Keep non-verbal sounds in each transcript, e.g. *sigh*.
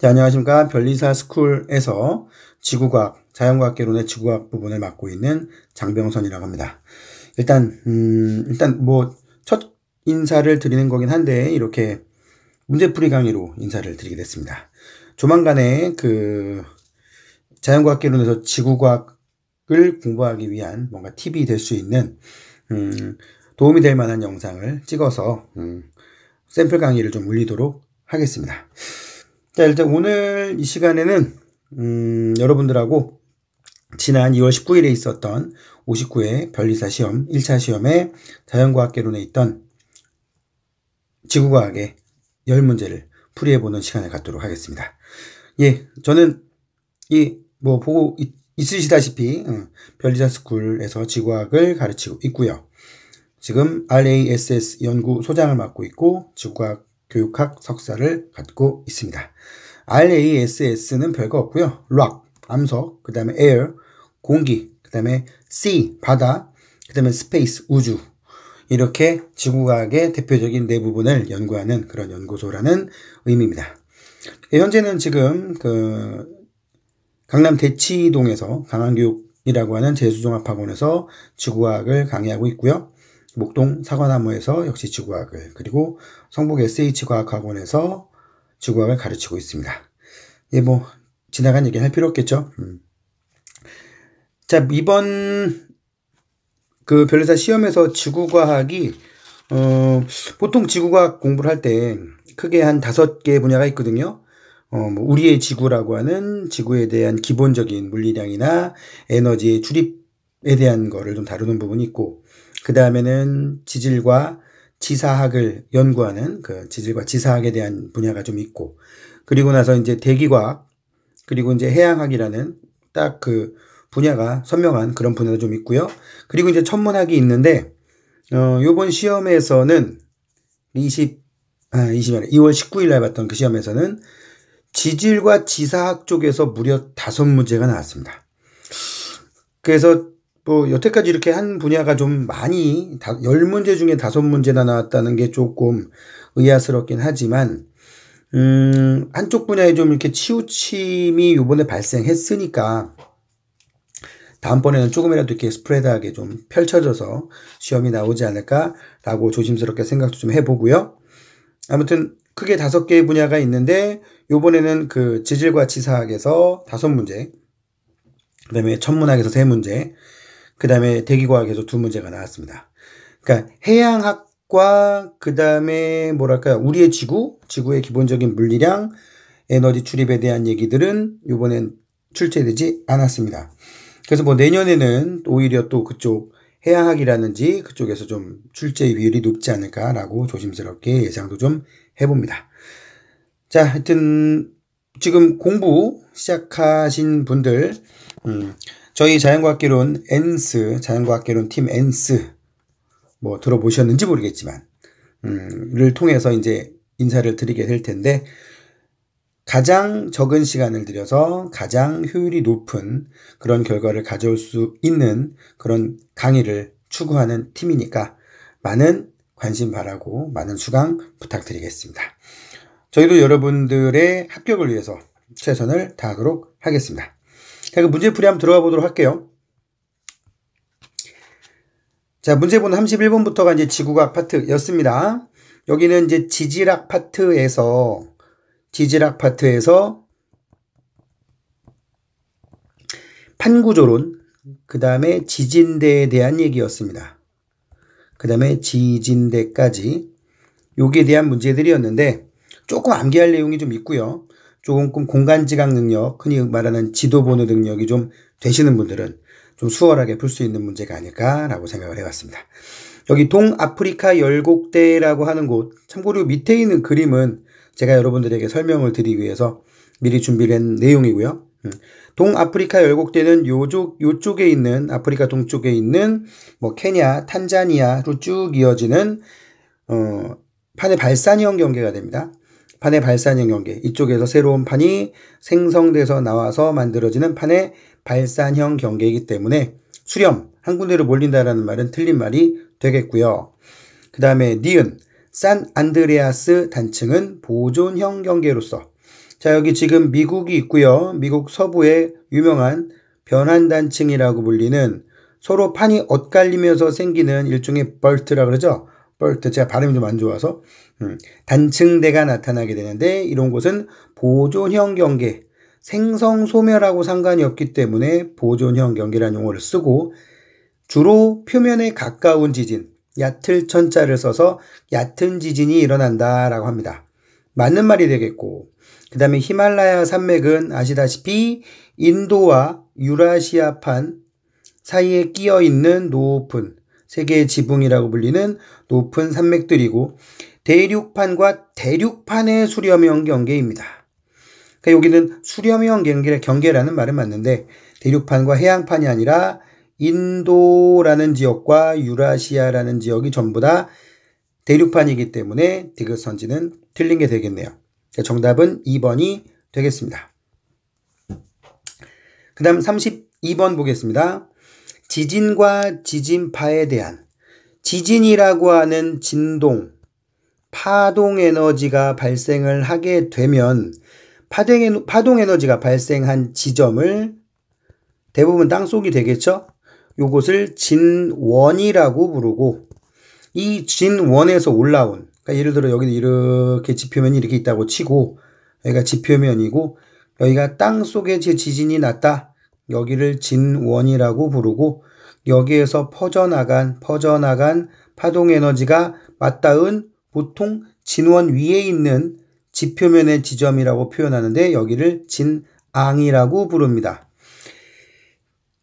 자, 안녕하십니까. 별리사 스쿨에서 지구과학, 자연과학개론의 지구과학 부분을 맡고 있는 장병선이라고 합니다. 일단, 음, 일단 뭐, 첫 인사를 드리는 거긴 한데, 이렇게 문제풀이 강의로 인사를 드리게 됐습니다. 조만간에 그, 자연과학개론에서 지구과학을 공부하기 위한 뭔가 팁이 될 수 있는, 음, 도움이 될 만한 영상을 찍어서, 음, 샘플 강의를 좀 올리도록 하겠습니다. 자, 일단 오늘 이 시간에는 음, 여러분들하고 지난 2월 19일에 있었던 59회 변리사 시험 1차 시험에 자연과학개론에 있던 지구과학의 10문제를 풀이해보는 시간을 갖도록 하겠습니다. 예, 저는 이 뭐 보고 있, 있으시다시피 음, 어, 별리사 스쿨에서 지구학을 가르치고 있고요. 지금 RASS 연구소장을 맡고 있고 지구학 과 교육학 석사를 갖고 있습니다. RASS는 별거 없고요. rock, 암석, 그 다음에 air, 공기, 그 다음에 sea, 바다, 그 다음에 space, 우주. 이렇게 지구과학의 대표적인 네 부분을 연구하는 그런 연구소라는 의미입니다. 현재는 지금 그 강남 대치동에서 강한교육이라고 하는 재수종합학원에서 지구과학을 강의하고 있고요. 목동 사과나무에서 역시 지구학을 그리고 성북 SH과학학원에서 지구학을 가르치고 있습니다. 예, 뭐 지나간 얘기는 할 필요 없겠죠. 음. 자, 이번 그 별리사 시험에서 지구과학이 어, 보통 지구과학 공부를 할 때 크게 한 다섯 개 분야가 있거든요. 어, 뭐 우리의 지구라고 하는 지구에 대한 기본적인 물리량이나 에너지의 출입에 대한 거를 좀 다루는 부분이 있고, 그 다음에는 지질과 지사학을 연구하는 그 지질과 지사학에 대한 분야가 좀 있고, 그리고 나서 이제 대기과학, 그리고 이제 해양학이라는 딱 그 분야가 선명한 그런 분야도 좀 있고요. 그리고 이제 천문학이 있는데, 어, 요번 시험에서는 20, 아, 20, 아니, 2월 19일 날 봤던 그 시험에서는 지질과 지사학 쪽에서 무려 다섯 문제가 나왔습니다. 그래서 또 뭐 여태까지 이렇게 한 분야가 좀 많이 다, 10문제 중에 다섯 문제나 나왔다는 게 조금 의아스럽긴 하지만 음, 한쪽 분야에 좀 이렇게 치우침이 요번에 발생했으니까 다음번에는 조금이라도 이렇게 스프레드하게 좀 펼쳐져서 시험이 나오지 않을까라고 조심스럽게 생각도 좀 해보고요. 아무튼 크게 다섯 개의 분야가 있는데 요번에는 그 지질과 지사학에서 다섯 문제, 그다음에 천문학에서 세 문제, 그 다음에 대기과학에서 두 문제가 나왔습니다. 그러니까 해양학과 그 다음에 뭐랄까요 우리의 지구, 지구의 기본적인 물리량, 에너지 출입에 대한 얘기들은 이번엔 출제되지 않았습니다. 그래서 뭐 내년에는 오히려 또 그쪽 해양학이라는지 그쪽에서 좀 출제 비율이 높지 않을까라고 조심스럽게 예상도 좀 해봅니다. 자, 하여튼 지금 공부 시작하신 분들, 음, 저희 자연과학개론 엔스, 자연과학개론 팀 엔스, 뭐 들어보셨는지 모르겠지만, 음, 를 통해서 이제 인사를 드리게 될 텐데, 가장 적은 시간을 들여서 가장 효율이 높은 그런 결과를 가져올 수 있는 그런 강의를 추구하는 팀이니까 많은 관심 바라고 많은 수강 부탁드리겠습니다. 저희도 여러분들의 합격을 위해서 최선을 다하도록 하겠습니다. 자, 그 문제풀이 한번 들어가 보도록 할게요. 자, 문제본 31번부터가 이제 지구과학 파트였습니다. 여기는 이제 지질학 파트에서, 지질학 파트에서 판구조론, 그 다음에 지진대에 대한 얘기였습니다. 그 다음에 지진대까지 여기에 대한 문제들이었는데 조금 암기할 내용이 좀 있고요. 조금 공간 지각 능력, 흔히 말하는 지도 보는 능력이 좀 되시는 분들은 좀 수월하게 풀 수 있는 문제가 아닐까라고 생각을 해봤습니다. 여기 동아프리카 열곡대라고 하는 곳, 참고로 밑에 있는 그림은 제가 여러분들에게 설명을 드리기 위해서 미리 준비된 내용이고요. 음. 동아프리카 열곡대는 요쪽, 요쪽에 있는, 아프리카 동쪽에 있는, 뭐, 케냐, 탄자니아로 쭉 이어지는, 어, 판의 발산형 경계가 됩니다. 판의 발산형 경계. 이쪽에서 새로운 판이 생성돼서 나와서 만들어지는 판의 발산형 경계이기 때문에 수렴, 한 군데로 몰린다라는 말은 틀린 말이 되겠고요. 그 다음에 니은, 산 안드레아스 단층은 보존형 경계로서 자 여기 지금 미국이 있고요. 미국 서부의 유명한 변환단층이라고 불리는 서로 판이 엇갈리면서 생기는 일종의 벌트라 그러죠. 벌트 제가 발음이 좀 안 좋아서 음, 단층대가 나타나게 되는데 이런 곳은 보존형 경계, 생성 소멸하고 상관이 없기 때문에 보존형 경계라는 용어를 쓰고 주로 표면에 가까운 지진, 얕을 천자를 써서 얕은 지진이 일어난다라고 합니다. 맞는 말이 되겠고 그 다음에 히말라야 산맥은 아시다시피 인도와 유라시아판 사이에 끼어 있는 높은 세계 지붕이라고 불리는 높은 산맥들이고 대륙판과 대륙판의 수렴형 경계입니다. 그러니까 여기는 수렴형 경계, 경계라는 말은 맞는데 대륙판과 해양판이 아니라 인도라는 지역과 유라시아라는 지역이 전부 다 대륙판이기 때문에 디귿선지는 틀린 게 되겠네요. 그러니까 정답은 2번이 되겠습니다. 그 다음 32번 보겠습니다. 지진과 지진파에 대한 지진이라고 하는 진동, 파동 에너지가 발생을 하게 되면 파동, 에너지가 발생한 지점을 대부분 땅속이 되겠죠? 요것을 진원이라고 부르고 이 진원에서 올라온 그러니까 예를 들어 여기는 이렇게 지표면이 이렇게 있다고 치고 여기가 지표면이고 여기가 땅 속에 지진이 났다. 여기를 진원이라고 부르고 여기에서 퍼져나간 퍼져나간 파동 에너지가 맞닿은 보통 진원 위에 있는 지표면의 지점이라고 표현하는데 여기를 진앙이라고 부릅니다.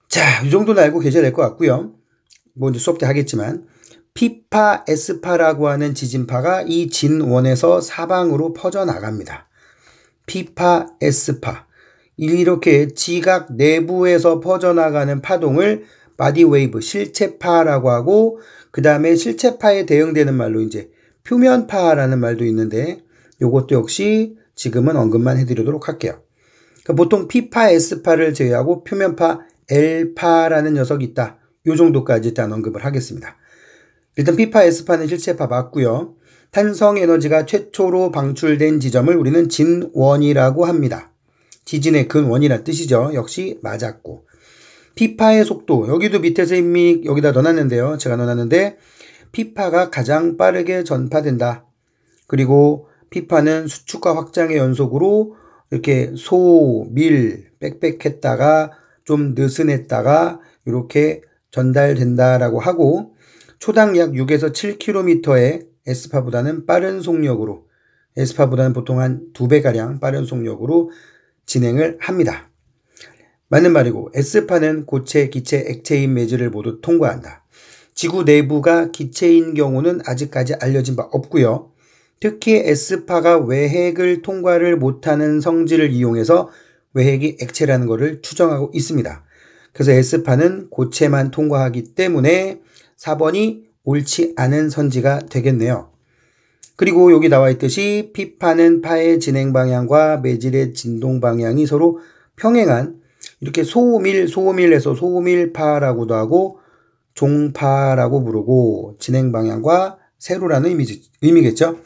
자, 이 정도는 알고 계셔야 될 것 같고요. 뭐 이제 수업 때 하겠지만 피파, 에스파라고 하는 지진파가 이 진원에서 사방으로 퍼져나갑니다. 피파, 에스파. 이렇게 지각 내부에서 퍼져나가는 파동을 바디 웨이브, 실체파라고 하고, 그 다음에 실체파에 대응되는 말로 이제 표면파라는 말도 있는데 이것도 역시 지금은 언급만 해드리도록 할게요. 그러니까 보통 피파 S파를 제외하고 표면파 L파라는 녀석이 있다. 이 정도까지 일단 언급을 하겠습니다. 일단 피파 S파는 실체파 맞고요. 탄성 에너지가 최초로 방출된 지점을 우리는 진원이라고 합니다. 지진의 근원이란 뜻이죠. 역시 맞았고. 피파의 속도 여기도 밑에서 이미 여기다 넣어놨는데요. 제가 넣어놨는데 피파가 가장 빠르게 전파된다. 그리고 피파는 수축과 확장의 연속으로 이렇게 소, 밀, 빽빽했다가 좀 느슨했다가 이렇게 전달된다라고 하고 초당 약 6에서 7km의 에스파보다는 빠른 속력으로 에스파보다는 보통 한2 배가량 빠른 속력으로 진행을 합니다. 맞는 말이고 에스파는 고체, 기체, 액체인 매질을 모두 통과한다. 지구 내부가 기체인 경우는 아직까지 알려진 바 없고요. 특히 에스파가 외핵을 통과를 못하는 성질을 이용해서 외핵이 액체라는 것을 추정하고 있습니다. 그래서 에스파는 고체만 통과하기 때문에 4번이 옳지 않은 선지가 되겠네요. 그리고 여기 나와 있듯이 피파는 파의 진행 방향과 매질의 진동 방향이 서로 평행한 이렇게 소밀 소밀에서 소밀파라고도 하고 종파라고 부르고 진행 방향과 세로라는 의미지, 의미겠죠.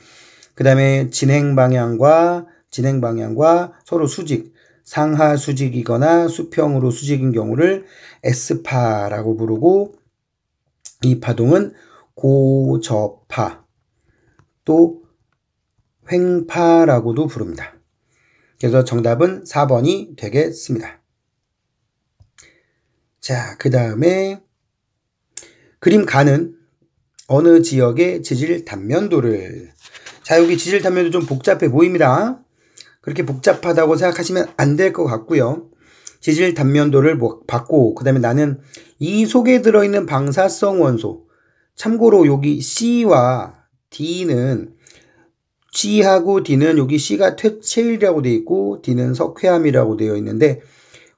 그 다음에 진행 방향과 진행 방향과 서로 수직, 상하 수직이거나 수평으로 수직인 경우를 S파라고 부르고 이 파동은 고저파 또 횡파라고도 부릅니다. 그래서 정답은 4번이 되겠습니다. 자, 그 다음에 그림 가는 어느 지역의 지질 단면도를 자 여기 지질 단면도 좀 복잡해 보입니다. 그렇게 복잡하다고 생각하시면 안 될 것 같고요. 지질 단면도를 뭐 받고 그 다음에 나는 이 속에 들어있는 방사성 원소 참고로 여기 C와 D는 C하고 D는 여기 C가 퇴체일이라고 되어 있고 D는 석회암이라고 되어 있는데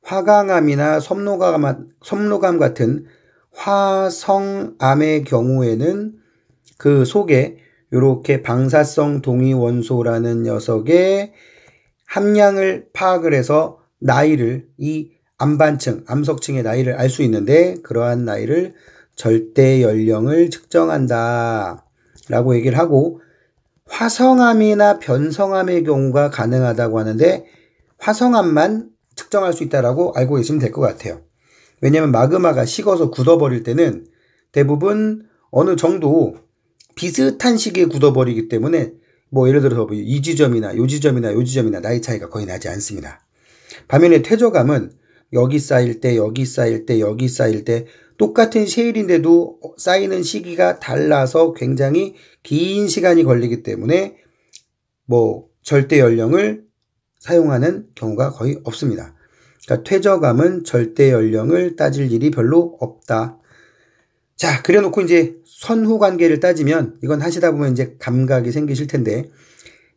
화강암이나 섬노감, 섬노감 같은 화성암의 경우에는 그 속에 이렇게 방사성 동위원소라는 녀석의 함량을 파악을 해서 나이를 이 암반층, 암석층의 나이를 알 수 있는데 그러한 나이를 절대 연령을 측정한다 라고 얘기를 하고 화성암이나 변성암의 경우가 가능하다고 하는데 화성암만 측정할 수 있다라고 알고 계시면 될 것 같아요. 왜냐하면 마그마가 식어서 굳어버릴 때는 대부분 어느 정도 비슷한 시기에 굳어버리기 때문에 뭐 예를 들어서 뭐 이 지점이나 요 지점이나 요 지점이나 나이 차이가 거의 나지 않습니다. 반면에 퇴조감은 여기 쌓일 때, 여기 쌓일 때, 여기 쌓일 때 똑같은 쉐일인데도 쌓이는 시기가 달라서 굉장히 긴 시간이 걸리기 때문에 뭐 절대 연령을 사용하는 경우가 거의 없습니다. 그러니까 퇴적암은 절대 연령을 따질 일이 별로 없다. 자, 그려놓고 이제 선후 관계를 따지면 이건 하시다 보면 이제 감각이 생기실 텐데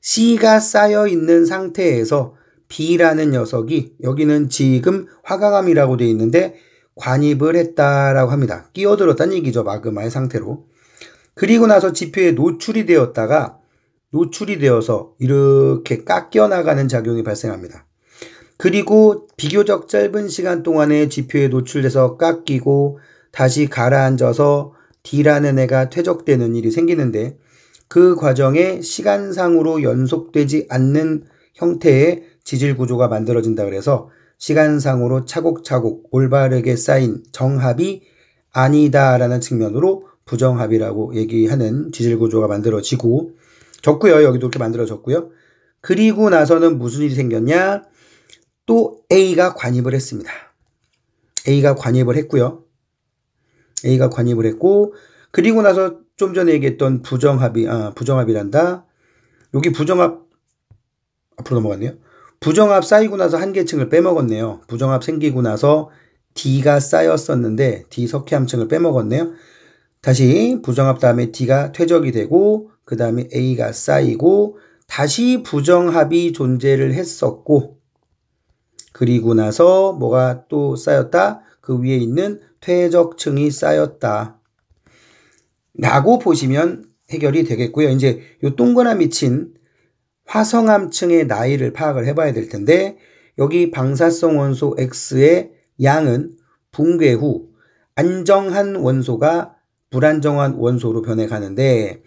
C가 쌓여 있는 상태에서 B라는 녀석이 여기는 지금 화강암이라고 되어 있는데 관입을 했다라고 합니다. 끼어들었다는 얘기죠. 마그마의 상태로. 그리고 나서 지표에 노출이 되었다가 노출이 되어서 이렇게 깎여 나가는 작용이 발생합니다. 그리고 비교적 짧은 시간 동안에 지표에 노출돼서 깎이고 다시 가라앉아서 D라는 애가 퇴적되는 일이 생기는데 그 과정에 시간상으로 연속되지 않는 형태의 지질 구조가 만들어진다 그래서 시간상으로 차곡차곡 올바르게 쌓인 정합이 아니다라는 측면으로 부정합이라고 얘기하는 지질 구조가 만들어지고 적고요 여기도 이렇게 만들어졌고요. 그리고 나서는 무슨 일이 생겼냐? 또 A가 관입을 했습니다. A가 관입을 했고요. A가 관입을 했고 그리고 나서 좀 전에 얘기했던 부정합이 아, 부정합이란다. 여기 부정합 앞으로 넘어갔네요. 부정합 쌓이고 나서 한계층을 빼먹었네요. 부정합 생기고 나서 D가 쌓였었는데 D 석회암층을 빼먹었네요. 다시 부정합 다음에 D가 퇴적이 되고 그 다음에 A가 쌓이고 다시 부정합이 존재를 했었고 그리고 나서 뭐가 또 쌓였다? 그 위에 있는 퇴적층이 쌓였다. 라고 보시면 해결이 되겠고요. 이제 요 동그라미 친 화성암층의 나이를 파악을 해봐야 될 텐데 여기 방사성 원소 X의 양은 붕괴 후 안정한 원소가 불안정한 원소로 변해가는데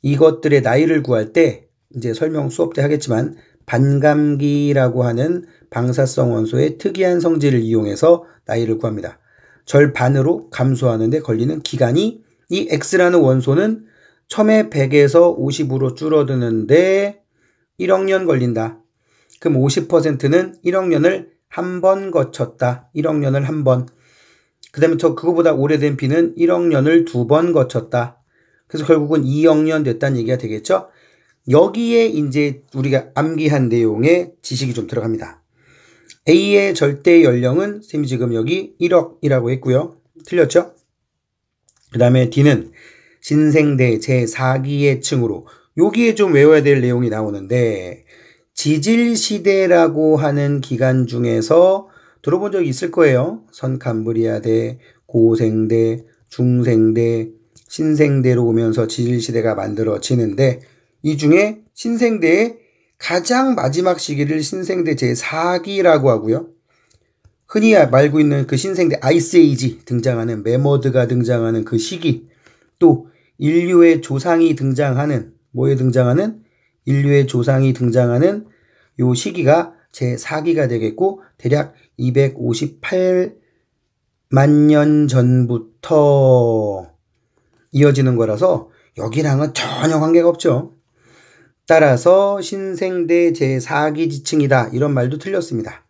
이것들의 나이를 구할 때 이제 설명 수업 때 하겠지만 반감기라고 하는 방사성 원소의 특이한 성질을 이용해서 나이를 구합니다. 절반으로 감소하는데 걸리는 기간이 이 X라는 원소는 처음에 100에서 50으로 줄어드는데 1억 년 걸린다. 그럼 50%는 1억 년을 한 번 거쳤다. 1억 년을 한 번. 그 다음에 저 그거보다 오래된 B는 1억 년을 두 번 거쳤다. 그래서 결국은 2억 년 됐다는 얘기가 되겠죠? 여기에 이제 우리가 암기한 내용의 지식이 좀 들어갑니다. A의 절대 연령은 쌤이 지금 여기 1억이라고 했고요. 틀렸죠? 그 다음에 D는 신생대 제4기의 층으로 여기에 좀 외워야 될 내용이 나오는데 지질시대라고 하는 기간 중에서 들어본 적 있을 거예요. 선캄브리아대, 고생대, 중생대, 신생대로 오면서 지질시대가 만들어지는데 이 중에 신생대의 가장 마지막 시기를 신생대 제4기라고 하고요. 흔히 말고 있는 그 신생대 아이스에이지 등장하는 메머드가 등장하는 그 시기 또 인류의 조상이 등장하는 뭐에 등장하는 인류의 조상이 등장하는 요 시기가 제4기가 되겠고 대략 258만 년 전부터 이어지는 거라서 여기랑은 전혀 관계가 없죠. 따라서 신생대 제4기 지층이다 이런 말도 틀렸습니다.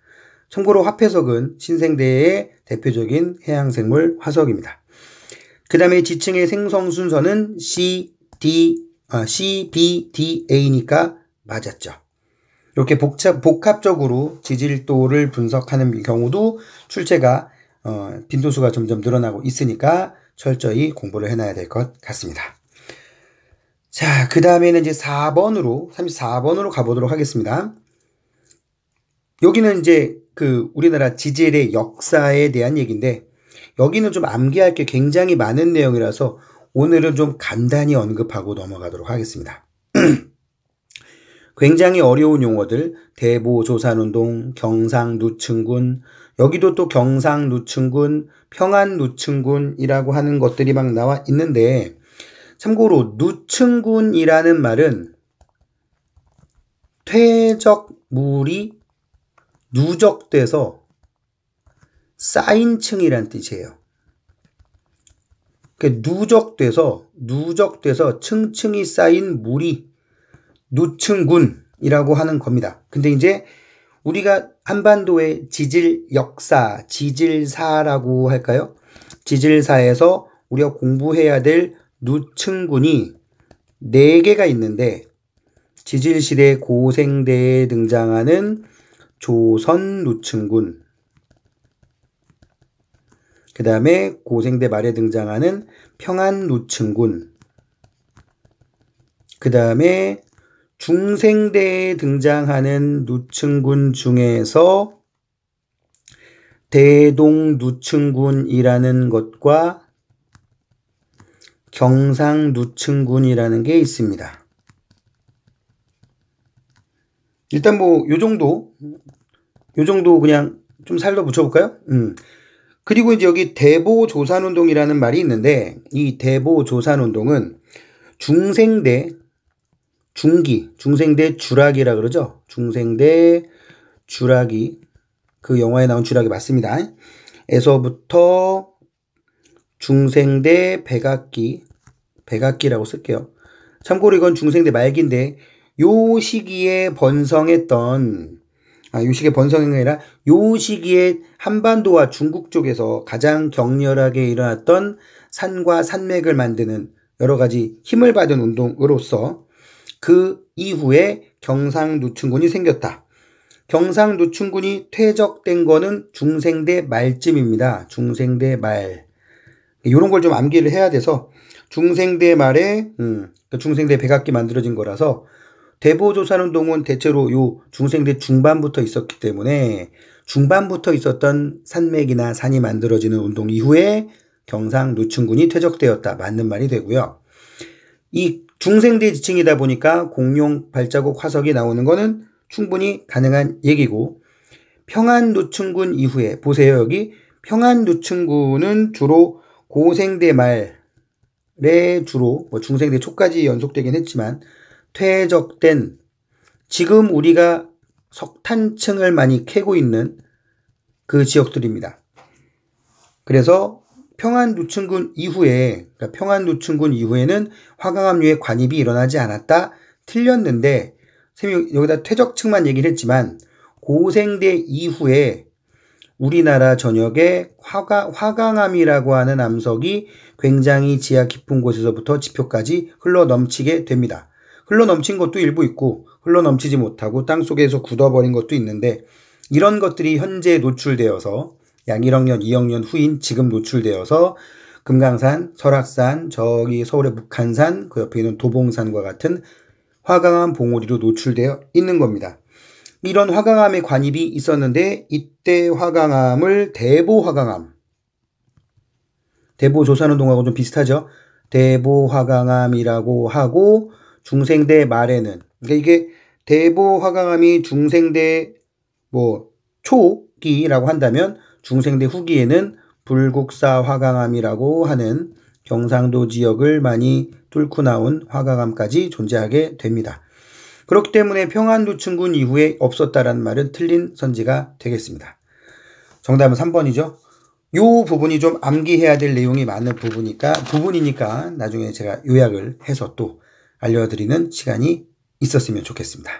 참고로 화폐석은 신생대의 대표적인 해양생물 화석입니다. 그 다음에 지층의 생성 순서는 C, D, 아, C, B, D, A니까 맞았죠. 이렇게 복합, 적으로 지질도를 분석하는 경우도 출제가 어, 빈도수가 점점 늘어나고 있으니까 철저히 공부를 해놔야 될 것 같습니다. 자, 그 다음에는 이제 4번으로, 34번으로 가보도록 하겠습니다. 여기는 이제 그 우리나라 지질의 역사에 대한 얘기인데, 여기는 좀 암기할 게 굉장히 많은 내용이라서 오늘은 좀 간단히 언급하고 넘어가도록 하겠습니다. *clears throat* 굉장히 어려운 용어들, 대보조산운동, 경상누층군, 여기도 또 경상누층군, 평안누층군이라고 하는 것들이 막 나와 있는데, 참고로 누층군이라는 말은 퇴적물이 누적돼서 쌓인 층이란 뜻이에요. 그러니까 누적돼서 누적돼서 층층이 쌓인 물이 누층군이라고 하는 겁니다. 근데 이제 우리가 한반도의 지질 역사, 지질사라고 할까요? 지질사에서 우리가 공부해야 될 누층군이 4개가 있는데 지질시대 고생대에 등장하는 조선 누층군 그 다음에 고생대 말에 등장하는 평안 누층군 그 다음에 중생대에 등장하는 누층군 중에서 대동 누층군이라는 것과 경상누층군이라는 게 있습니다. 일단 뭐요 정도 요 정도 그냥 좀 살로 붙여볼까요? 음. 그리고 이제 여기 대보조산운동이라는 말이 있는데 이 대보조산운동은 중생대 중기 중생대 주락이라 그러죠. 중생대 주락이 그 영화에 나온 주락이 맞습니다. 에서부터 중생대 백악기, 백악기라고 쓸게요. 참고로 이건 중생대 말기인데 요 시기에 번성했던 아, 요 시기에 번성이 아니라 요 시기에 한반도와 중국 쪽에서 가장 격렬하게 일어났던 산과 산맥을 만드는 여러 가지 힘을 받은 운동으로서 그 이후에 경상노충군이 생겼다. 경상노충군이 퇴적된 거는 중생대 말쯤입니다. 중생대 말. 이런 걸 좀 암기를 해야 돼서 중생대 말에 음, 그러니까 중생대 백악기 만들어진 거라서 대보조산운동은 대체로 요 중생대 중반부터 있었기 때문에 중반부터 있었던 산맥이나 산이 만들어지는 운동 이후에 경상 노층군이 퇴적되었다 맞는 말이 되고요. 이 중생대 지층이다 보니까 공룡 발자국 화석이 나오는 거는 충분히 가능한 얘기고 평안 노층군 이후에 보세요 여기 평안 노층군은 주로 고생대 말에 주로 뭐 중생대 초까지 연속되긴 했지만 퇴적된 지금 우리가 석탄층을 많이 캐고 있는 그 지역들입니다. 그래서 평안누층군 이후에 그러니까 평안누층군 이후에는 화강암류의 관입이 일어나지 않았다 틀렸는데 쌤이 여기다 퇴적층만 얘기를 했지만 고생대 이후에 우리나라 전역에 화가, 화강암이라고 하는 암석이 굉장히 지하 깊은 곳에서부터 지표까지 흘러 넘치게 됩니다. 흘러 넘친 것도 일부 있고 흘러 넘치지 못하고 땅 속에서 굳어버린 것도 있는데 이런 것들이 현재 노출되어서 약 1억 년, 2억 년 후인 지금 노출되어서 금강산, 설악산, 저기 서울의 북한산, 그 옆에 있는 도봉산과 같은 화강암 봉우리로 노출되어 있는 겁니다. 이런 화강암의 관입이 있었는데 이때 화강암을 대보 화강암 대보 조산운동하고 좀 비슷하죠. 대보 화강암이라고 하고 중생대 말에는 그러니까 이게 대보 화강암이 중생대 뭐 초기라고 한다면 중생대 후기에는 불국사 화강암이라고 하는 경상도 지역을 많이 뚫고 나온 화강암까지 존재하게 됩니다. 그렇기 때문에 평안도충군 이후에 없었다라는 말은 틀린 선지가 되겠습니다. 정답은 3번이죠. 요 부분이 좀 암기해야 될 내용이 많은 부분이니까 부분이니까 나중에 제가 요약을 해서 또 알려드리는 시간이 있었으면 좋겠습니다.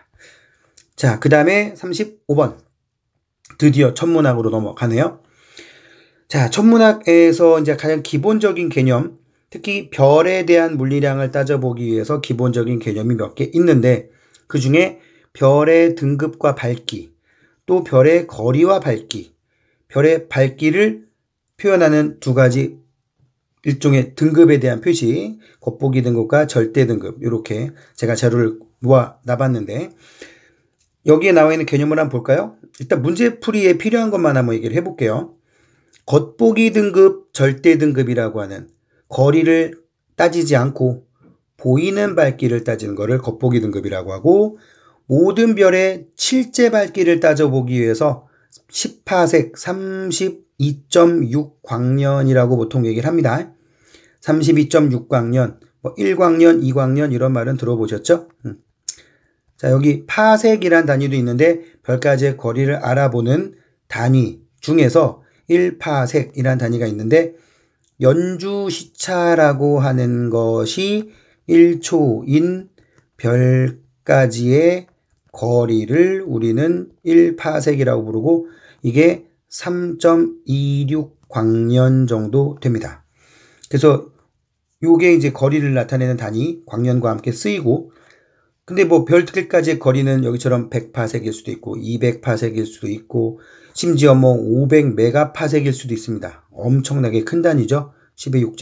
자, 그 다음에 35번. 드디어 천문학으로 넘어가네요. 자, 천문학에서 이제 가장 기본적인 개념, 특히 별에 대한 물리량을 따져보기 위해서 기본적인 개념이 몇 개 있는데, 그 중에 별의 등급과 밝기, 또 별의 거리와 밝기, 별의 밝기를 표현하는 두 가지 일종의 등급에 대한 표시, 겉보기 등급과 절대 등급, 이렇게 제가 자료를 모아 나봤는데, 여기에 나와 있는 개념을 한번 볼까요? 일단 문제풀이에 필요한 것만 한번 얘기를 해볼게요. 겉보기 등급, 절대 등급이라고 하는 거리를 따지지 않고 보이는 밝기를 따지는 것을 겉보기 등급이라고 하고 모든 별의 실제 밝기를 따져보기 위해서 18색 32.6 광년이라고 보통 얘기를 합니다. 32.6 광년, 뭐 1광년, 2광년 이런 말은 들어보셨죠? 음. 자, 여기 파색이란 단위도 있는데 별까지의 거리를 알아보는 단위 중에서 1파색이란 단위가 있는데 연주 시차라고 하는 것이 1초인 별까지의 거리를 우리는 1파색이라고 부르고 이게 3.26 광년 정도 됩니다. 그래서 요게 이제 거리를 나타내는 단위 광년과 함께 쓰이고 근데 뭐 별들까지의 거리는 여기처럼 100파색일 수도 있고 200파색일 수도 있고 심지어 뭐 500메가파색일 수도 있습니다. 엄청나게 큰 단위죠. 10의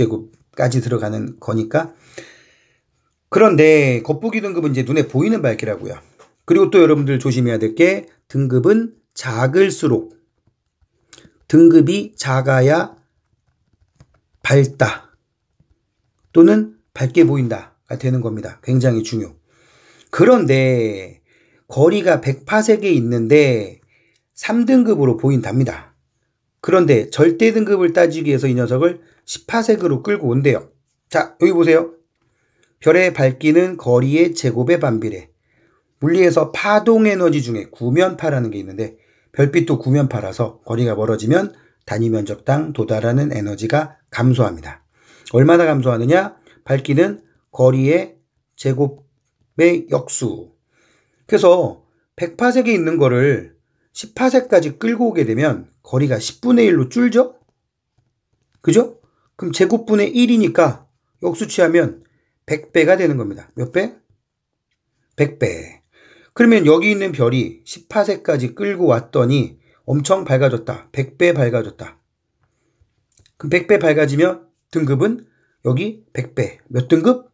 6제곱까지 들어가는 거니까 그런데 겉보기 등급은 이제 눈에 보이는 밝기라고요. 그리고 또 여러분들 조심해야 될 게 등급은 작을수록 등급이 작아야 밝다 또는 밝게 보인다가 되는 겁니다. 굉장히 중요. 그런데 거리가 108색에 있는데 3등급으로 보인답니다. 그런데 절대 등급을 따지기 위해서 이 녀석을 18색으로 끌고 온대요. 자, 여기 보세요. 별의 밝기는 거리의 제곱에 반비례. 물리에서 파동 에너지 중에 구면파라는 게 있는데 별빛도 구면파라서 거리가 멀어지면 단위 면적당 도달하는 에너지가 감소합니다. 얼마나 감소하느냐? 밝기는 거리의 제곱의 역수. 그래서 1 0 0파색에 있는 거를 10파색까지 끌고 오게 되면 거리가 10분의 1로 줄죠? 그죠? 그럼 제곱분의 1이니까 역수 취하면 100배가 되는 겁니다. 몇 배? 100배. 그러면 여기 있는 별이 18세까지 끌고 왔더니 엄청 밝아졌다. 100배 밝아졌다. 그럼 100배 밝아지면 등급은 여기 100배. 몇 등급?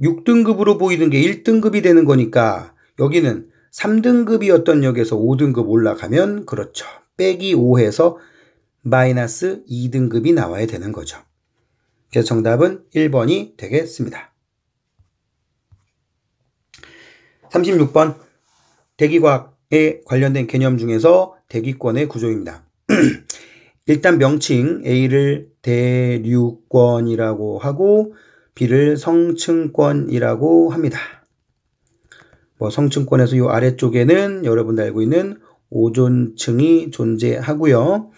6등급으로 보이는 게 1등급이 되는 거니까 여기는 3등급이었던 역에서 5등급 올라가면 그렇죠. 빼기 5해서 마이너스 2등급이 나와야 되는 거죠. 그래서 정답은 1번이 되겠습니다. 36번 대기과학에 관련된 개념 중에서 대기권의 구조입니다. *clears throat* 일단 명칭 A를 대류권이라고 하고 B를 성층권이라고 합니다. 뭐 성층권에서 이 아래쪽에는 여러분들 알고 있는 오존층이 존재하고요.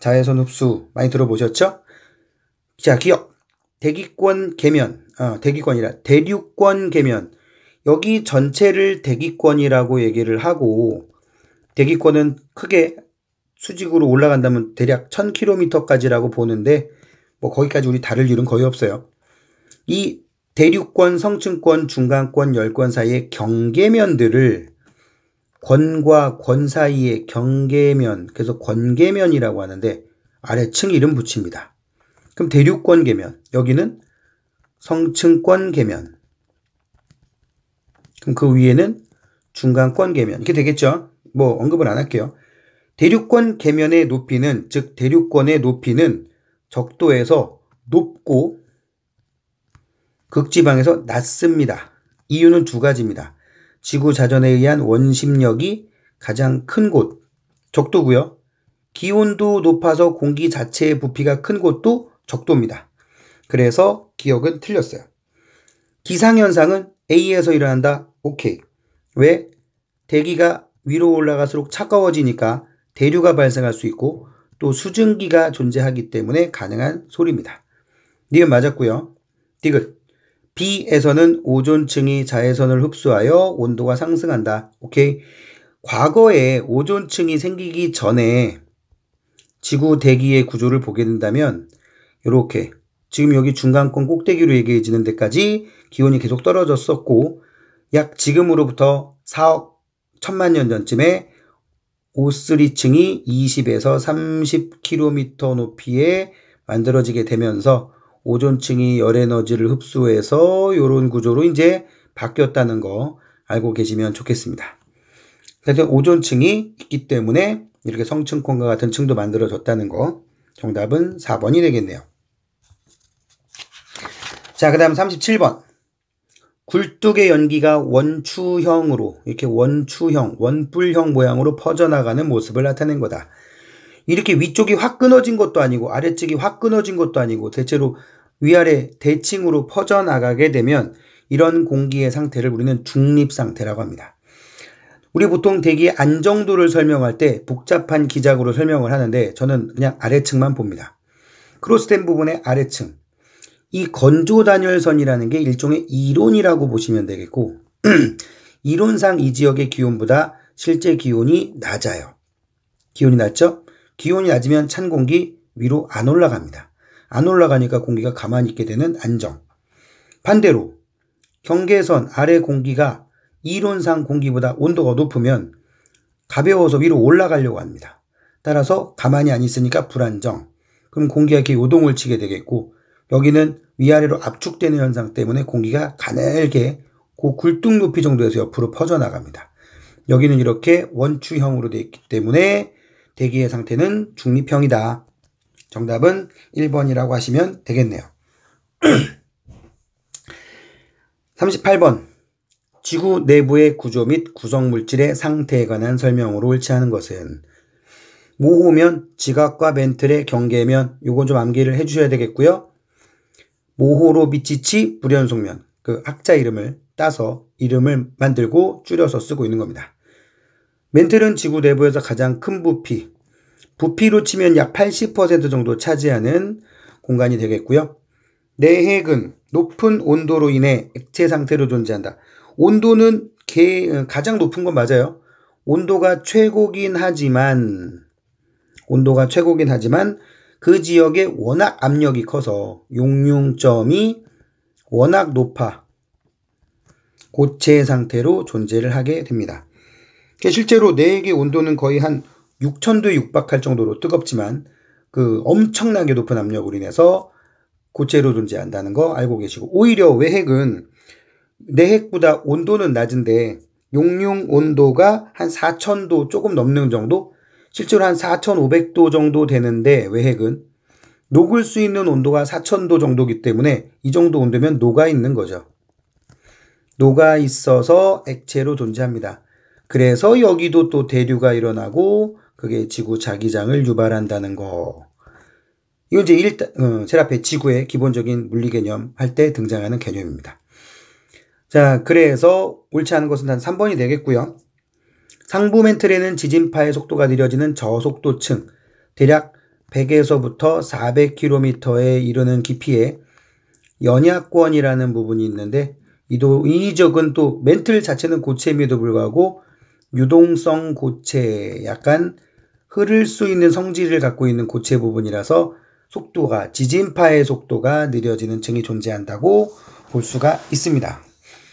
자외선 흡수 많이 들어보셨죠? 자 기억 대기권 개면 아, 대기권이라 대류권 개면 여기 전체를 대기권이라고 얘기를 하고 대기권은 크게 수직으로 올라간다면 대략 1000km까지라고 보는데 뭐 거기까지 우리 다를 일은 거의 없어요. 이 대륙권, 성층권, 중간권, 열권 사이의 경계면들을 권과 권 사이의 경계면, 그래서 권계면이라고 하는데 아래층 이름 붙입니다. 그럼 대륙권 계면, 여기는 성층권 계면, 그럼 그 위에는 중간권 계면 이렇게 되겠죠. 뭐 언급을 안 할게요. 대륙권 계면의 높이는 즉 대륙권의 높이는 적도에서 높고 극지방에서 낮습니다. 이유는 두 가지입니다. 지구 자전에 의한 원심력이 가장 큰 곳, 적도고요. 기온도 높아서 공기 자체의 부피가 큰 곳도 적도입니다. 그래서 기억은 틀렸어요. 기상현상은 A에서 일어난다, 오케이. 왜? 대기가 위로 올라갈수록 차가워지니까 대류가 발생할 수 있고 또 수증기가 존재하기 때문에 가능한 소리입니다. 니은 맞았고요. 디귿. B에서는 오존층이 자외선을 흡수하여 온도가 상승한다. 오케이. 과거에 오존층이 생기기 전에 지구 대기의 구조를 보게 된다면 이렇게 지금 여기 중간권 꼭대기로 얘기해지는 데까지 기온이 계속 떨어졌었고 약 지금으로부터 4억 1천만 년 전쯤에 오스리층이 20에서 30km 높이에 만들어지게 되면서 오존층이 열 에너지를 흡수해서 이런 구조로 이제 바뀌었다는 거 알고 계시면 좋겠습니다. 그래서 오존층이 있기 때문에 이렇게 성층권과 같은 층도 만들어졌다는 거 정답은 4번이 되겠네요. 자, 그 다음 37번. 굴뚝의 연기가 원추형으로 이렇게 원추형, 원뿔형 모양으로 퍼져나가는 모습을 나타낸 거다. 이렇게 위쪽이 확 끊어진 것도 아니고 아래쪽이 확 끊어진 것도 아니고 대체로 위아래 대칭으로 퍼져나가게 되면 이런 공기의 상태를 우리는 중립 상태라고 합니다. 우리 보통 대기의 안정도를 설명할 때 복잡한 기작으로 설명을 하는데 저는 그냥 아래층만 봅니다. 크로스된 부분의 아래층, 이 건조 단열선이라는 게 일종의 이론이라고 보시면 되겠고 *clears throat* 이론상 이 지역의 기온보다 실제 기온이 낮아요. 기온이 낮죠? 기온이 낮으면 찬 공기 위로 안 올라갑니다. 안 올라가니까 공기가 가만히 있게 되는 안정. 반대로 경계선 아래 공기가 이론상 공기보다 온도가 높으면 가벼워서 위로 올라가려고 합니다. 따라서 가만히 안 있으니까 불안정. 그럼 공기가 이렇게 요동을 치게 되겠고 여기는 위아래로 압축되는 현상 때문에 공기가 가늘게 고 굴뚝 높이 정도에서 옆으로 퍼져나갑니다. 여기는 이렇게 원추형으로 되어 있기 때문에 대기의 상태는 중립형이다. 정답은 1번이라고 하시면 되겠네요. 38번. *clears throat* 지구 내부의 구조 및 구성 물질의 상태에 관한 설명으로 옳지 않은 것은 모호면 지각과 멘틀의 경계면 이건좀 암기를 해주셔야 되겠고요. 모호로비치치 불연속면 그 학자 이름을 따서 이름을 만들고 줄여서 쓰고 있는 겁니다. 멘틀은 지구 내부에서 가장 큰 부피, 부피로 치면 약 80% 정도 차지하는 공간이 되겠고요. 내핵은 높은 온도로 인해 액체 상태로 존재한다. 온도는 개, 어, 가장 높은 건 맞아요. 온도가 최고긴 하지만 온도가 최고긴 하지만 그 지역에 워낙 압력이 커서 용융점이 워낙 높아 고체 상태로 존재를 하게 됩니다. 그러니까 실제로 내액의 온도는 거의 한 6천도에 육박할 정도로 뜨겁지만 그 엄청나게 높은 압력으로 인해서 고체로 존재한다는 거 알고 계시고 오히려 외핵은 내핵보다 온도는 낮은데 용융 온도가 한 4천도 조금 넘는 정도 실제로 한 4,500도 정도 되는데 외핵은 녹을 수 있는 온도가 4,000도 정도기 이 때문에 이 정도 온도면 녹아 있는 거죠. 녹아 있어서 액체로 존재합니다. 그래서 여기도 또 대류가 일어나고 그게 지구 자기장을 유발한다는 거. 이건 이제 일 어, 제라페 지구의 기본적인 물리 개념 할 때 등장하는 개념입니다. 자, 그래서 옳지 않은 것은 단 3번이 되겠고요. 상부 멘틀에는 지진파의 속도가 느려지는 저속도층, 대략 100에서부터 400km에 이르는 깊이에 연약권이라는 부분이 있는데 이도 이 지역은 또 멘틀 자체는 고체임에도 불구하고 유동성 고체 약간 흐를 수 있는 성질을 갖고 있는 고체 부분이라서 속도가 지진파의 속도가 느려지는 층이 존재한다고 볼 수가 있습니다.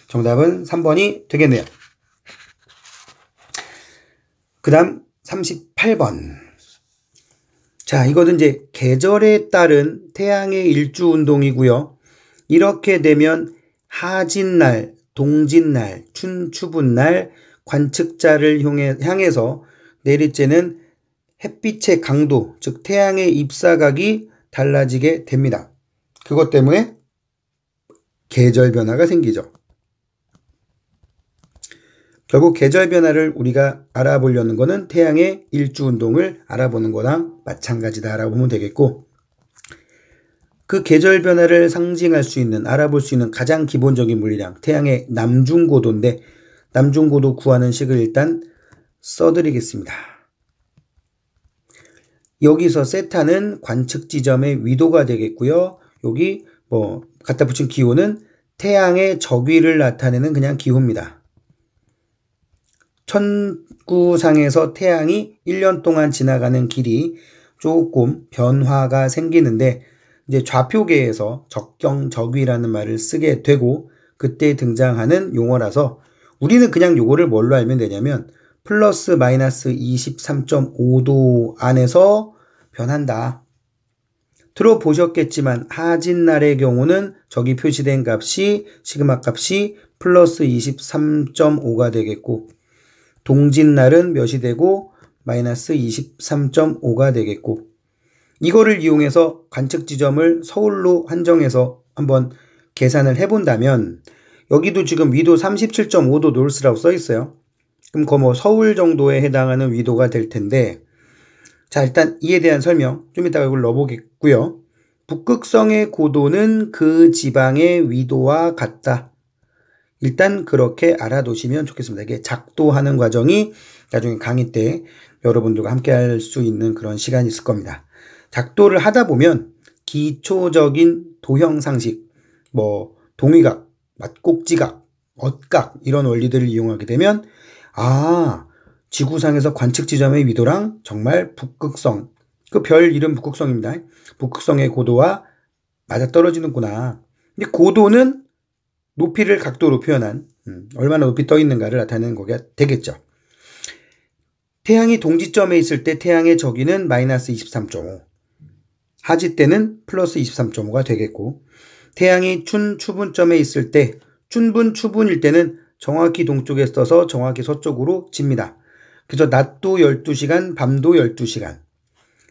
정답은 3번이 되겠네요. 그 다음 38번. 자, 이것은 이제 계절에 따른 태양의 일주 운동이고요. 이렇게 되면 하진날, 동진날, 춘추분날, 관측자를 향해, 서 내리째는 햇빛의 강도, 즉 태양의 입사각이 달라지게 됩니다. 그것 때문에 계절 변화가 생기죠. 결국 계절 변화를 우리가 알아보려는 것은 태양의 일주 운동을 알아보는 거랑 마찬가지다라고 보면 되겠고 그 계절 변화를 상징할 수 있는 알아볼 수 있는 가장 기본적인 물리량 태양의 남중고도인데 남중고도 구하는 식을 일단 써드리겠습니다. 여기서 세타는 관측 지점의 위도가 되겠고요. 여기 뭐 갖다 붙인 기호는 태양의 적위를 나타내는 그냥 기호입니다. 천구상에서 태양이 1년 동안 지나가는 길이 조금 변화가 생기는데 이제 좌표계에서 적경적위라는 말을 쓰게 되고 그때 등장하는 용어라서 우리는 그냥 요거를 뭘로 알면 되냐면 플러스 마이너스 23.5도 안에서 변한다. 들어보셨겠지만 하진날의 경우는 저기 표시된 값이 시그마 값이 플러스 23.5가 되겠고 동짓날은 몇이 되고 마이너스 23.5가 되겠고 이거를 이용해서 관측 지점을 서울로 한정해서 한번 계산을 해본다면 여기도 지금 위도 37.5도 노스라고 써 있어요. 그럼 거뭐 서울 정도에 해당하는 위도가 될 텐데 자 일단 이에 대한 설명 좀 이따가 이걸 넣어보겠고요. 북극성의 고도는 그 지방의 위도와 같다. 일단 그렇게 알아두시면 좋겠습니다. 이게 작도하는 과정이 나중에 강의 때 여러분들과 함께 할 수 있는 그런 시간이 있을 겁니다. 작도를 하다 보면 기초적인 도형 상식, 뭐동의각맞꼭지각 엇각 이런 원리들을 이용하게 되면 아, 지구상에서 관측 지점의 위도랑 정말 북극성, 그 별 이름 북극성입니다. 북극성의 고도와 맞아떨어지는구나. 근데 고도는 높이를 각도로 표현한 음, 얼마나 높이 떠 있는가를 나타내는 거가 되겠죠. 태양이 동지점에 있을 때 태양의 저기는 마이너스 23.5, 하지 때는 플러스 23.5가 되겠고, 태양이 춘 추분점에 있을 때 춘분 추분일 때는 정확히 동쪽에 떠서 정확히 서쪽으로 집니다. 그래서 낮도 12시간, 밤도 12시간.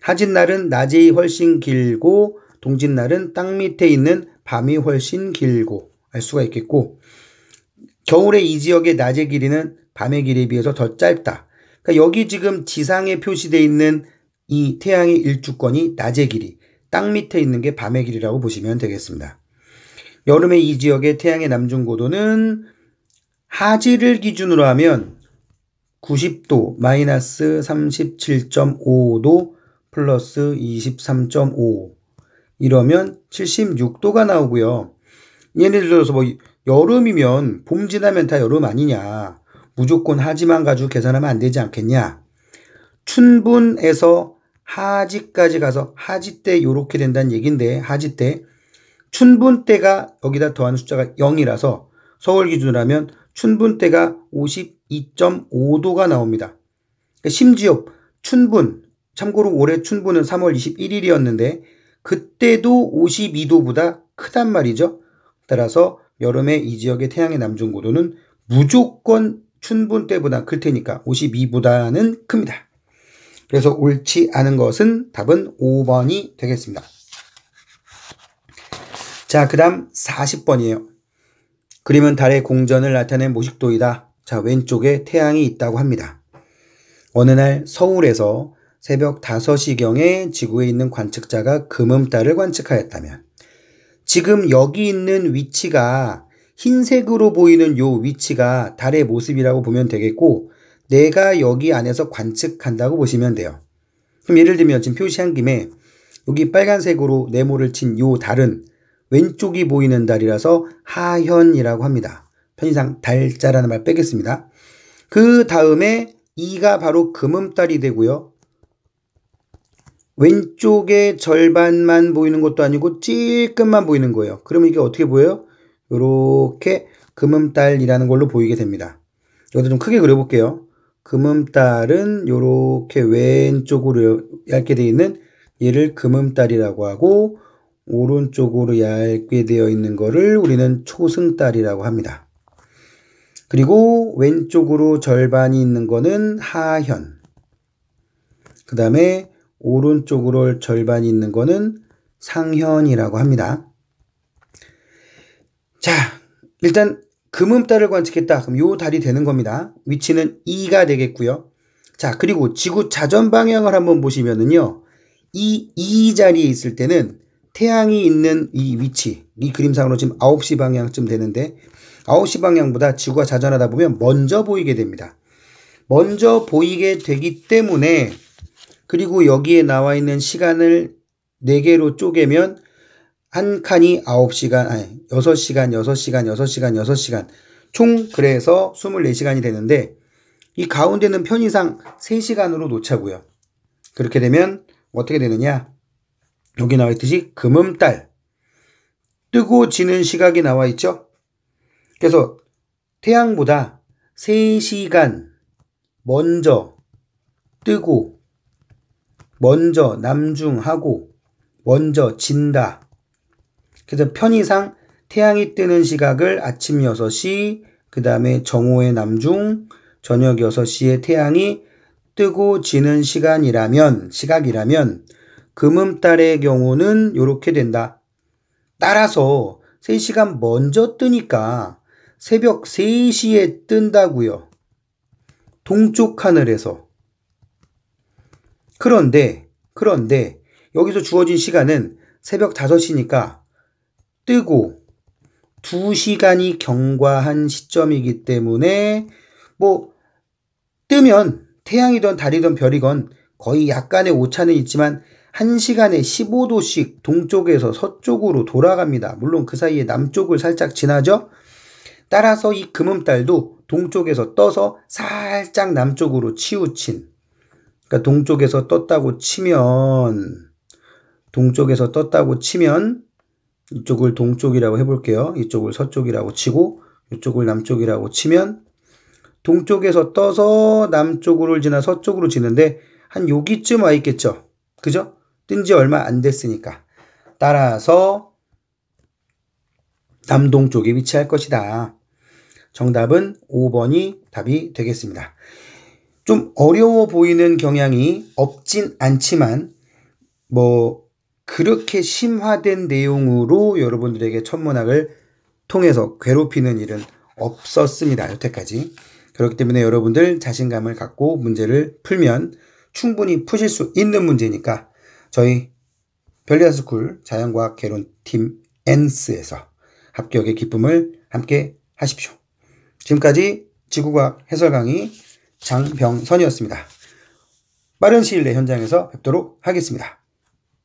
하진 날은 낮이 훨씬 길고 동진 날은 땅 밑에 있는 밤이 훨씬 길고 알 수가 있겠고 겨울에 이 지역의 낮의 길이는 밤의 길에 비해서 더 짧다. 그러니까 여기 지금 지상에 표시되어 있는 이 태양의 일주권이 낮의 길이, 땅 밑에 있는 게 밤의 길이라고 보시면 되겠습니다. 여름에 이 지역의 태양의 남중 고도는 하지를 기준으로 하면 90도 마이너스 37.5도 플러스 23.5 이러면 76도가 나오고요. 예를 들어서 뭐 여름이면 봄 지나면 다 여름 아니냐. 무조건 하지만 가지고 계산하면 안 되지 않겠냐. 춘분에서 하지까지 가서 하지 때 요렇게 된다는 얘긴데 하지 때 춘분 때가 여기다 더하는 숫자가 0이라서 서울 기준으로 하면 춘분 때가 52.5도가 나옵니다. 그러니까 심지어 춘분 참고로 올해 춘분은 3월 21일이었는데 그때도 52도보다 크단 말이죠. 따라서 여름에 이 지역의 태양의 남중 고도는 무조건 춘분 때보다 클 테니까 52보다는 큽니다. 그래서 옳지 않은 것은 답은 5번이 되겠습니다. 자, 그 다음 40번이에요. 그림은 달의 공전을 나타낸 모식도이다. 자, 왼쪽에 태양이 있다고 합니다. 어느 날 서울에서 새벽 5시경에 지구에 있는 관측자가 금음달을 관측하였다면 지금 여기 있는 위치가 흰색으로 보이는 요 위치가 달의 모습이라고 보면 되겠고 내가 여기 안에서 관측한다고 보시면 돼요. 그럼 예를 들면 지금 표시한 김에 여기 빨간색으로 네모를 친 요 달은 왼쪽이 보이는 달이라서 하현이라고 합니다. 편의상 달자라는 말 빼겠습니다. 그 다음에 이가 바로 금음달이 되고요. 왼쪽에 절반만 보이는 것도 아니고 찔끔만 보이는 거예요. 그러면 이게 어떻게 보여요? 이렇게 금음달이라는 걸로 보이게 됩니다. 여기도 좀 크게 그려볼게요. 금음달은 이렇게 왼쪽으로 얇게 되어 있는 얘를 금음달이라고 하고 오른쪽으로 얇게 되어 있는 거를 우리는 초승달이라고 합니다. 그리고 왼쪽으로 절반이 있는 거는 하현. 그 다음에 오른쪽으로 절반이 있는 거는 상현이라고 합니다. 자, 일단 금음달을 관측했다. 그럼 요 달이 되는 겁니다. 위치는 2가 되겠고요. 자, 그리고 지구 자전 방향을 한번 보시면은요. 이2 e 자리에 있을 때는 태양이 있는 이 위치, 이 그림상으로 지금 9시 방향쯤 되는데 9시 방향보다 지구가 자전하다 보면 먼저 보이게 됩니다. 먼저 보이게 되기 때문에 그리고 여기에 나와 있는 시간을 4개로 쪼개면 한 칸이 9시간, 아니, 6시간, 6시간, 6시간, 6시간. 총 그래서 24시간이 되는데 이 가운데는 편의상 3시간으로 놓자고요. 그렇게 되면 어떻게 되느냐? 여기 나와 있듯이 금음달. 뜨고 지는 시각이 나와 있죠? 그래서 태양보다 3시간 먼저 뜨고 먼저 남중하고 먼저 진다. 그래서 편의상 태양이 뜨는 시각을 아침 6시, 그 다음에 정오의 남중, 저녁 6시에 태양이 뜨고 지는 시간이라면, 시각이라면, 금음달의 경우는 이렇게 된다. 따라서 3시간 먼저 뜨니까 새벽 3시에 뜬다고요. 동쪽 하늘에서. 그런데, 그런데 여기서 주어진 시간은 새벽 5시니까 뜨고 2시간이 경과한 시점이기 때문에 뭐 뜨면 태양이든 달이든 별이건 거의 약간의 오차는 있지만 1시간에 15도씩 동쪽에서 서쪽으로 돌아갑니다. 물론 그 사이에 남쪽을 살짝 지나죠? 따라서 이 금음달도 동쪽에서 떠서 살짝 남쪽으로 치우친 그러니까 동쪽에서 떴다고 치면 동쪽에서 떴다고 치면 이쪽을 동쪽이라고 해볼게요. 이쪽을 서쪽이라고 치고 이쪽을 남쪽이라고 치면 동쪽에서 떠서 남쪽으로 지나 서쪽으로 지는데 한 여기쯤 와 있겠죠. 그죠? 뜬 지 얼마 안 됐으니까. 따라서 남동쪽에 위치할 것이다. 정답은 5번이 답이 되겠습니다. 좀 어려워 보이는 경향이 없진 않지만 뭐 그렇게 심화된 내용으로 여러분들에게 천문학을 통해서 괴롭히는 일은 없었습니다. 여태까지. 그렇기 때문에 여러분들 자신감을 갖고 문제를 풀면 충분히 푸실 수 있는 문제니까 저희 별리아스쿨 자연과학 개론팀 엔스에서 합격의 기쁨을 함께 하십시오. 지금까지 지구과학 해설 강의 장병선이었습니다. 빠른 시일 내 현장에서 뵙도록 하겠습니다.